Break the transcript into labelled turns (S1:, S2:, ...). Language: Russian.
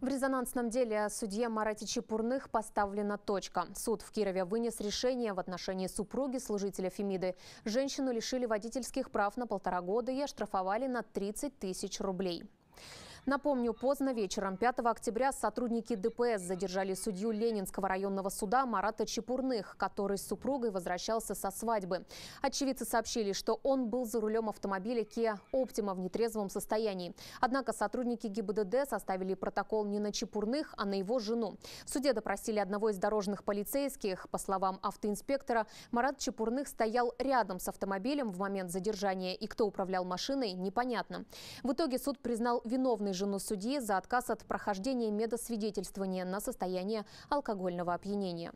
S1: В резонансном деле судье Марате Чепурных поставлена точка. Суд в Кирове вынес решение в отношении супруги служителя Фемиды. Женщину лишили водительских прав на полтора года и оштрафовали на 30 тысяч рублей. Напомню, поздно вечером 5 октября сотрудники ДПС задержали судью Ленинского районного суда Марата Чепурных, который с супругой возвращался со свадьбы. Очевидцы сообщили, что он был за рулем автомобиля Kia Optima в нетрезвом состоянии. Однако сотрудники ГИБДД составили протокол не на Чепурных, а на его жену. В суде допросили одного из дорожных полицейских. По словам автоинспектора, Марат Чепурных стоял рядом с автомобилем в момент задержания, и кто управлял машиной, непонятно. В итоге суд признал виновным жену судьи за отказ от прохождения медосвидетельствования на состояние алкогольного опьянения.